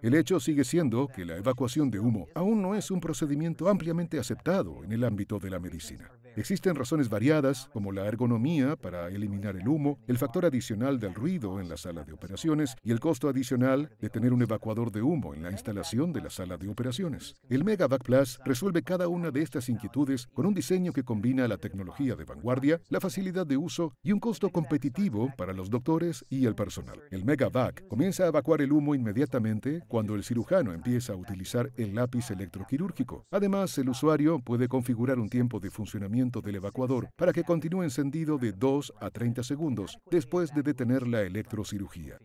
El hecho sigue siendo que la evacuación de humo aún no es un procedimiento ampliamente aceptado en el ámbito de la medicina. Existen razones variadas, como la ergonomía para eliminar el humo, el factor adicional del ruido en la sala de operaciones y el costo adicional de tener un evacuador de humo en la instalación de la sala de operaciones. El Megavac Plus resuelve cada una de estas inquietudes con un diseño que combina la tecnología de vanguardia, la facilidad de uso y un costo competitivo para los doctores y el personal. El Megavac comienza a evacuar el humo inmediatamente cuando el cirujano empieza a utilizar el lápiz electroquirúrgico. Además, el usuario puede configurar un tiempo de funcionamiento del evacuador para que continúe encendido de 2 a 30 segundos después de detener la electrocirugía.